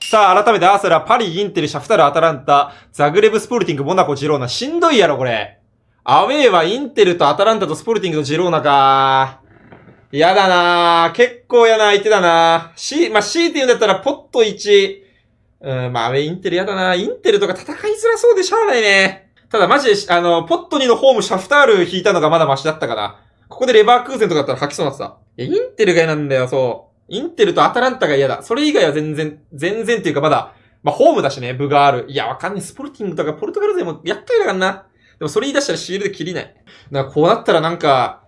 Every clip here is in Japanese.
さあ、改めてアーセラ、パリ、インテル、シャフタル、アタランタ、ザグレブ、スポルティング、モナコ、ジローナ。しんどいやろ、これ。アウェイはインテルとアタランタとスポルティングとジローナか。やだな結構やな相手だなし、まあ、C って言うんだったら、ポット1。うん、まあ、アウェイ、インテルやだなインテルとか戦いづらそうでしゃあないね。ただ、マジで、あの、ポット2のホーム、シャフタール引いたのがまだマシだったかな。ここでレバークーゼンとかだったら吐きそうになってた。いや、インテルが嫌なんだよ、そう。インテルとアタランタが嫌だ。それ以外は全然、全然っていうかまだ、まあホームだしね、部がある。いや、わかんない。スポルティングとかポルトガル勢もやっかいだからな。でもそれ言い出したらシールで切りない。だからこうなったらなんか、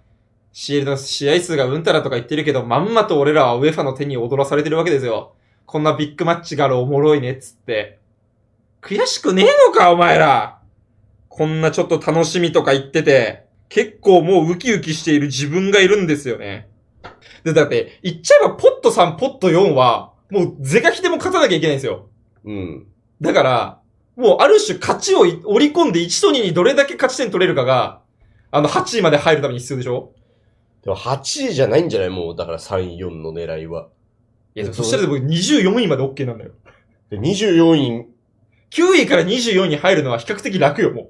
シールの試合数がうんたらとか言ってるけど、まんまと俺らはウェファの手に踊らされてるわけですよ。こんなビッグマッチがあるおもろいねつって。悔しくねえのか、お前ら。こんなちょっと楽しみとか言ってて、結構もうウキウキしている自分がいるんですよね。で、だって、言っちゃえばポット3、ポット4は、もう是が非でも勝たなきゃいけないんですよ。うん。だから、もうある種勝ちを織り込んで1と2にどれだけ勝ち点取れるかが、あの8位まで入るために必要でしょでも8位じゃないんじゃないもう、だから3、4の狙いは。いや、そしたら僕24位まで OK なんだよ。で、24位。9位から24位に入るのは比較的楽よ、もう。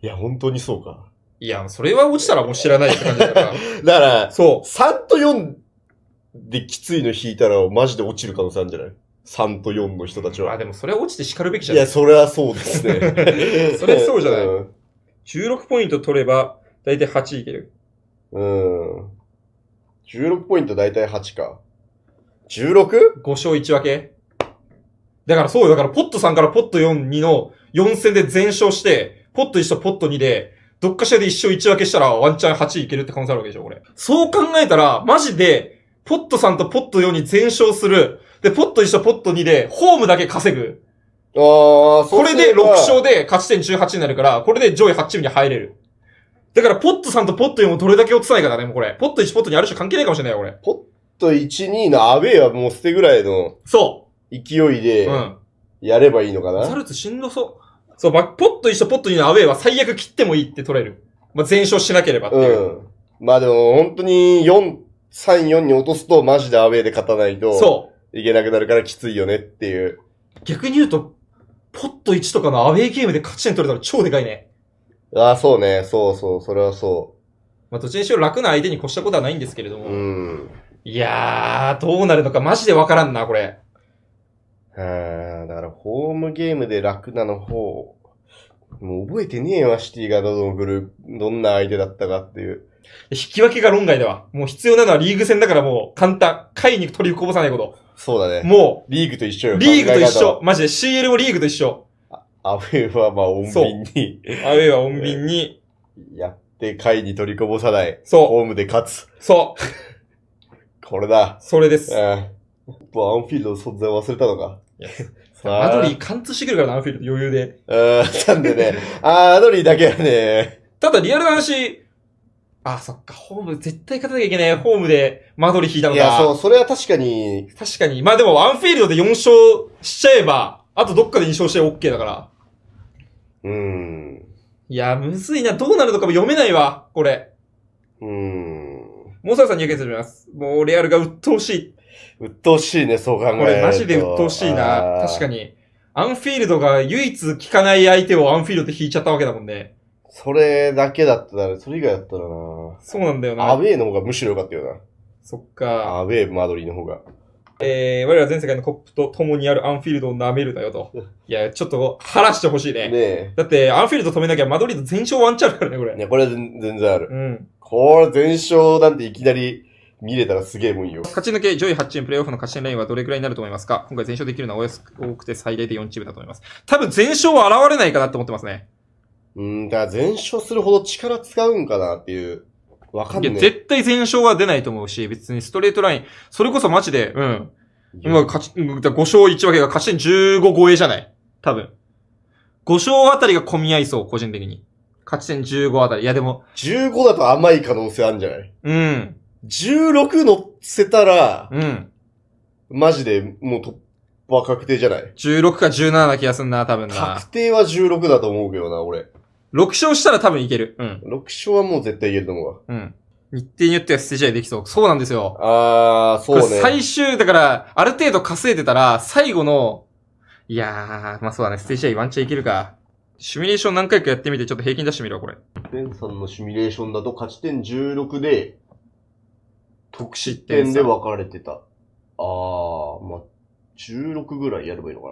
いや、本当にそうか。いや、それは落ちたらもう知らないって感じだから。だから、そう。3と4できついの引いたら、マジで落ちる可能性あるんじゃない ?3 と4の人たちは。あ、でもそれは落ちて叱るべきじゃないいや、それはそうですね。それはそうじゃない。うん、16ポイント取れば、だいたい8いける。うん。16ポイントだいたい8か。16?5 勝1分けだからそうよ。だから、ポット3からポット4、2の4戦で全勝して、ポット1とポット2で、どっかしらで一生一分けしたらワンチャン8位いけるって可能性あるわけでしょ、これ。そう考えたら、マジで、ポットさんとポット4に全勝する。で、ポット1とポット2で、ホームだけ稼ぐ。ああ、これで6勝で勝ち点18になるから、これで上位8チームに入れる。だから、ポットさんとポット4もどれだけ落ちないかだね、もうこれ。ポット1、ポット2ある種関係ないかもしれないよ、これ。ポット1、2のアウェイはもう捨てぐらいの。そう。勢いで。うん。やればいいのかな。ザルツしんどそう。そう、バポット一緒、ポット2のアウェイは最悪切ってもいいって取れる。まあ、全勝しなければっていう。うん。まあでも、本当に4、3、4に落とすとマジでアウェイで勝たないと。そう。いけなくなるからきついよねっていう。逆に言うと、ポット1とかのアウェイゲームで勝ち点取れたら超でかいね。ああ、そうね。そうそう、それはそう。まあ、どちにしろ楽な相手に越したことはないんですけれども。うん。いやー、どうなるのかマジでわからんな、これ。うん、だからホームゲームで楽なの方、もう覚えてねえわ、シティがどのグループ、どんな相手だったかっていう。引き分けが論外だわ。もう必要なのはリーグ戦だからもう簡単。回に取りこぼさないこと。そうだね。もう。リーグと一緒よ。リーグと一緒。マジで CL もリーグと一緒。アウェイはまあ、穏便に。アウェイは穏便に。やって、回に取りこぼさない。そう。ホームで勝つ。そう。これだ。それです。うん。アンフィールドの存在忘れたのか。マ ドリー貫通してくるからな、アンフィールド余裕で。うん、なんでね。あー、アドリーだけはね。ただリアルな話、あ、そっか、ホーム、絶対勝たなきゃいけない。ホームでマドリー引いたのいや、そう、それは確かに、確かに。まあでも、アンフィールドで4勝しちゃえば、あとどっかで2勝して OK だから。うん。いや、むずいな。どうなるのかも読めないわ、これ。うーん。モサさんに受けてみます。もう、レアルが鬱陶しい。鬱陶しいね、そう考えると。これマジで鬱陶しいな。確かに。アンフィールドが唯一効かない相手をアンフィールドって引いちゃったわけだもんね。それだけだったら、それ以外だったらなそうなんだよな。アウェイの方がむしろ良かったよな。そっか。アウェイマドリーの方が。えー、我ら全世界のコップと共にあるアンフィールドを舐めるだよと。いや、ちょっと晴らしてほしいね。ねえ。だって、アンフィールド止めなきゃマドリード全勝ワンチャンあるからね、これ。ね、これ全然ある。うん。これ全勝なんていきなり、見れたらすげえもんよ。勝ち抜け上位8チームプレイオフの勝ち点ラインはどれくらいになると思いますか今回全勝できるのは多くて最大で4チームだと思います。多分全勝は現れないかなって思ってますね。うん、だから全勝するほど力使うんかなっていう。わかんない。いや、絶対全勝は出ないと思うし、別にストレートライン、それこそマジで、うん。今、勝ち、5勝1分けが勝ち点15超えじゃない多分。5勝あたりが混み合いそう、個人的に。勝ち点15あたり。いや、でも。15だと甘い可能性あるんじゃないうん。16乗せたら、うん。マジでもう突破は確定じゃない16か17な気がすんな、多分な確。定は16だと思うけどな、俺。6勝したら多分いける。うん。6勝はもう絶対いけると思うわ。うん。日程によっては捨て試合できそう。そうなんですよ。あー、そうね。最終、だから、ある程度稼いでたら、最後の、いやー、まあそうだね、ステージワンチャンいけるか。シミュレーション何回かやってみて、ちょっと平均出してみるわ、これ。ベンさんのシミュレーションだと勝ち点16で、特殊点で分かれてた。ああ、まあ、16ぐらいやればいいの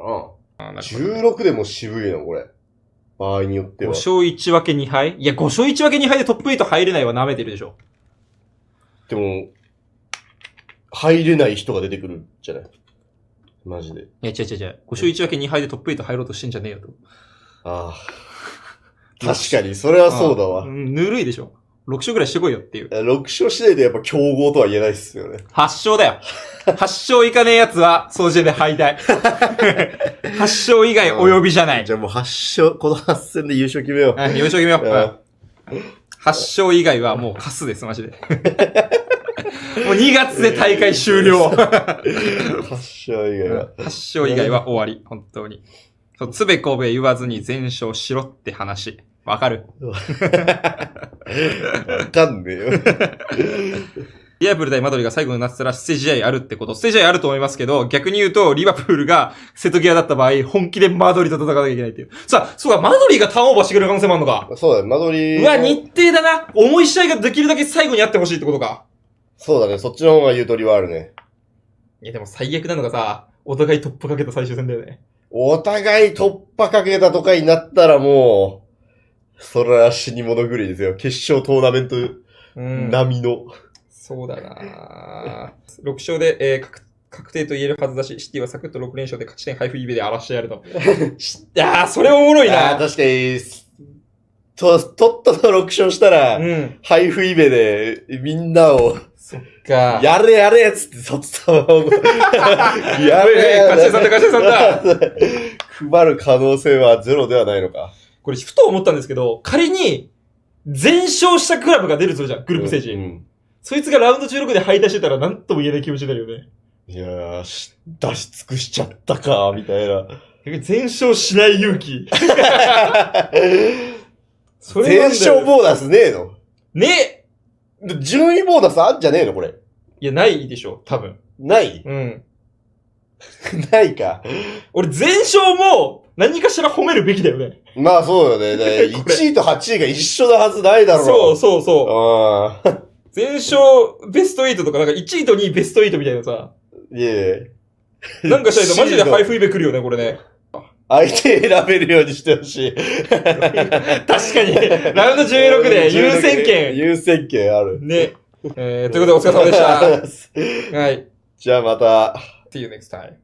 かな。な16でも渋いな、これ。場合によっては。5勝1分け2敗いや、5勝1分け2敗でトップ8入れないは舐めてるでしょ。でも、入れない人が出てくるじゃない。マジで。いや、違う違う違う。5勝1分け2敗でトップ8入ろうとしてんじゃねえよと。ああ。確かに、それはそうだわ。ぬるいでしょ。6勝ぐらいしてこいよっていう。6勝次第でやっぱ強豪とは言えないっすよね。8勝だよ。8 勝いかねえやつは、総じで敗退。8 勝以外及びじゃない。じゃあもう8勝、この8戦で優勝決めよう。優勝決めよう。8勝以外はもうカスです、マジで。もう2月で大会終了。8勝以外は。8勝以外は終わり、本当に。そう、つべこべ言わずに全勝しろって話。わかる。わかんねえよ。リアプール対マドリが最後になってたら、捨て試合あるってこと。捨て試合あると思いますけど、逆に言うと、リバプールが瀬戸際だった場合、本気でマドリと戦わなきゃいけないっていう。さあ、そうか、マドリがターンオーバーしてくれる可能性もあるのか。そうだね、マドリ。うわ、日程だな。重い試合ができるだけ最後にあってほしいってことか。そうだね、そっちの方がゆとりはあるね。いや、でも最悪なのがさ、お互い突破かけた最終戦だよね。お互い突破かけたとかになったらもう、それは死に物狂いですよ。決勝トーナメント並みの。そうだな6勝で、えー、確確定と言えるはずだし、シティはサクッと6連勝で勝ち点配布イベで荒らしてやると。いやそれおもろいな。確かに、と、とっとと6勝したら、うん、配布イベでみんなを、そっか。やれやれっつって、そっと やれやれ勝ちさんだ、勝ちさんだ。配る可能性はゼロではないのか。これ、ふと思ったんですけど、仮に、全勝したクラブが出るぞ、じゃん、グループステうんうんそいつがラウンド16で敗退してたら何とも言えない気持ちになるよね。いやー、出し尽くしちゃったか、みたいな。全勝しない勇気。それ全勝ボーナスねえのねえ位ボーナスあんじゃねえのこれ。いや、ないでしょ、多分。ないうん。ないか。俺、全勝も、何かしら褒めるべきだよね。まあそうよね。1 位と8位が一緒なはずないだろう。そうそうそう。全勝ベスト8とか、なんか1位と2位ベスト8みたいなさ。いえいえ。なんかしないとマジでハイフイベ来るよね、これね。相手選べるようにしてほしい。確かに、ラウンド16で優先権。優先権ある。ね。えー、ということでお疲れ様でした。はい。じゃあまた。See you next time.